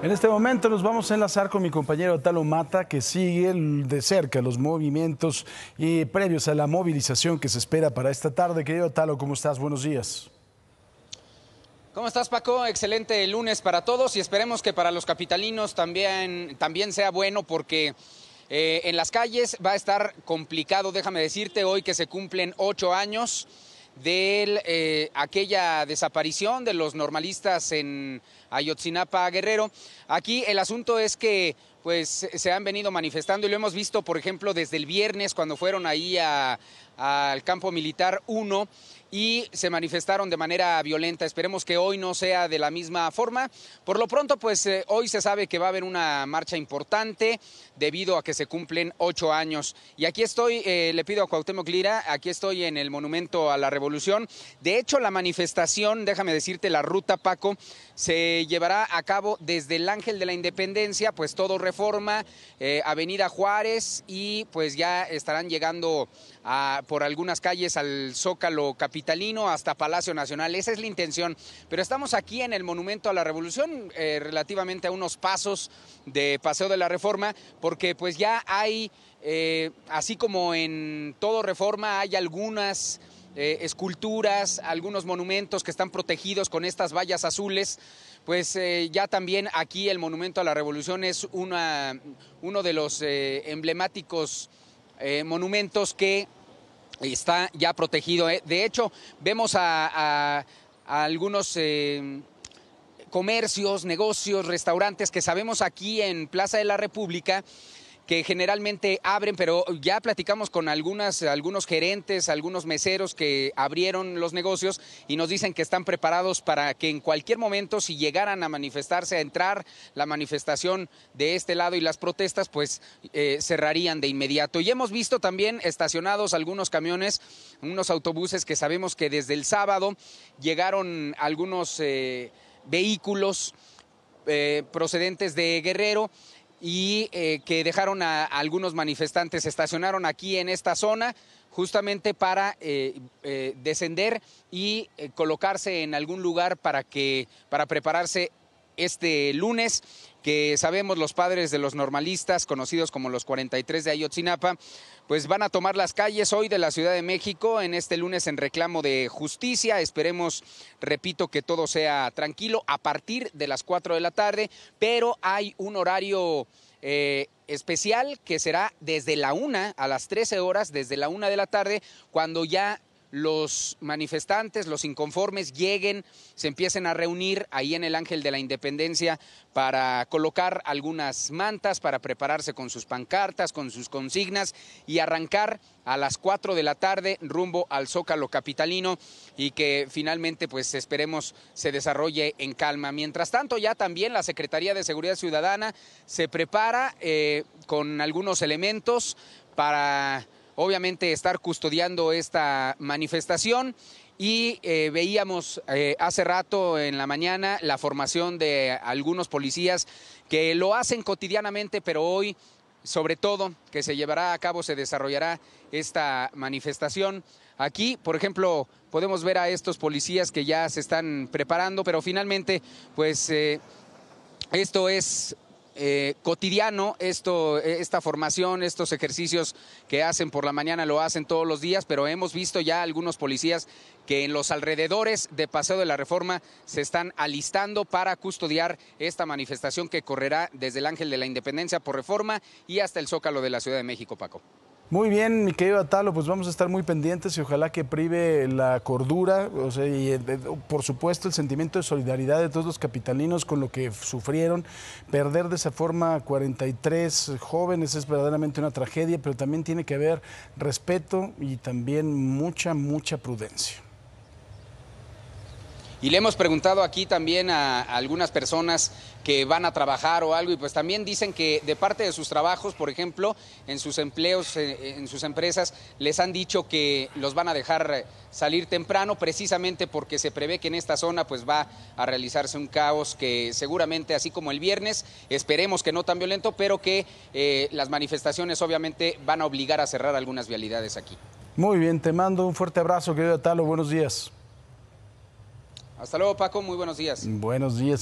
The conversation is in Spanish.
En este momento nos vamos a enlazar con mi compañero Talo Mata, que sigue de cerca los movimientos y eh, previos a la movilización que se espera para esta tarde. Querido Talo, ¿cómo estás? Buenos días. ¿Cómo estás, Paco? Excelente lunes para todos y esperemos que para los capitalinos también, también sea bueno porque eh, en las calles va a estar complicado. Déjame decirte hoy que se cumplen ocho años de eh, aquella desaparición de los normalistas en Ayotzinapa Guerrero. Aquí el asunto es que pues se han venido manifestando y lo hemos visto, por ejemplo, desde el viernes cuando fueron ahí al campo militar 1 y se manifestaron de manera violenta. Esperemos que hoy no sea de la misma forma. Por lo pronto, pues eh, hoy se sabe que va a haber una marcha importante debido a que se cumplen ocho años. Y aquí estoy, eh, le pido a Cuauhtémoc Lira, aquí estoy en el Monumento a la Revolución. De hecho, la manifestación, déjame decirte, la ruta Paco, se llevará a cabo desde el Ángel de la Independencia, pues todo Reforma, eh, Avenida Juárez y pues ya estarán llegando por algunas calles al Zócalo Capitalino hasta Palacio Nacional. Esa es la intención. Pero estamos aquí en el Monumento a la Revolución, eh, relativamente a unos pasos de Paseo de la Reforma, porque pues ya hay, eh, así como en todo Reforma, hay algunas... Eh, esculturas, algunos monumentos que están protegidos con estas vallas azules. Pues eh, ya también aquí el Monumento a la Revolución es una, uno de los eh, emblemáticos monumentos que está ya protegido. De hecho, vemos a algunos comercios, negocios, restaurantes que sabemos aquí en Plaza de la República que generalmente abren, pero ya platicamos con algunas, algunos gerentes, algunos meseros que abrieron los negocios y nos dicen que están preparados para que en cualquier momento, si llegaran a manifestarse, a entrar la manifestación de este lado y las protestas, pues eh, cerrarían de inmediato. Y hemos visto también estacionados algunos camiones, unos autobuses que sabemos que desde el sábado llegaron algunos eh, vehículos eh, procedentes de Guerrero y eh, que dejaron a, algunos manifestantes, estacionaron aquí en esta zona justamente para eh, eh, descender y colocarse en algún lugar para, que, para prepararse este lunes que sabemos los padres de los normalistas, conocidos como los 43 de Ayotzinapa, pues van a tomar las calles hoy de la Ciudad de México en este lunes en reclamo de justicia. Esperemos, repito, que todo sea tranquilo a partir de las 4 de la tarde, pero hay un horario... Eh, especial que será desde la una a las 13 horas, desde la una de la tarde, cuando ya los manifestantes, los inconformes lleguen, se empiecen a reunir ahí en el Ángel de la Independencia para colocar algunas mantas, para prepararse con sus pancartas, con sus consignas y arrancar a las 4 de la tarde rumbo al Zócalo Capitalino y que finalmente pues esperemos se desarrolle en calma. Mientras tanto ya también la Secretaría de Seguridad Ciudadana se prepara eh, con algunos elementos para obviamente estar custodiando esta manifestación. Y eh, veíamos eh, hace rato en la mañana la formación de algunos policías que lo hacen cotidianamente, pero hoy, sobre todo, que se llevará a cabo, se desarrollará esta manifestación. Aquí, por ejemplo, podemos ver a estos policías que ya se están preparando, pero finalmente, pues eh, esto es eh, cotidiano esto, e, esta formación, estos ejercicios que hacen por la mañana, lo hacen todos los días, pero hemos visto ya algunos policías que en los alrededores de Paseo de la Reforma se están alistando para custodiar esta manifestación que correrá desde el Ángel de la Independencia por Reforma y hasta el Zócalo de la Ciudad de México, Paco. Muy bien, mi querido Atalo, pues vamos a estar muy pendientes y ojalá que prive la cordura, o sea, y eh, por supuesto el sentimiento de solidaridad de todos los capitalinos con lo que sufrieron. Perder de esa forma 43 jóvenes es verdaderamente una tragedia, pero también tiene que haber respeto y también mucha, mucha prudencia. Y le hemos preguntado aquí también a, algunas personas que van a trabajar o algo y pues también dicen que de parte de sus trabajos, por ejemplo, en sus empleos, eh, en sus empresas, les han dicho que los van a dejar eh, salir temprano precisamente porque se prevé que en esta zona pues va a realizarse un caos que seguramente así como el viernes, esperemos que no tan violento, pero que eh, las manifestaciones obviamente van a obligar a cerrar algunas vialidades aquí. Muy bien, te mando un fuerte abrazo, querido Talo, buenos días. Hasta luego, Paco. Muy buenos días. Buenos días.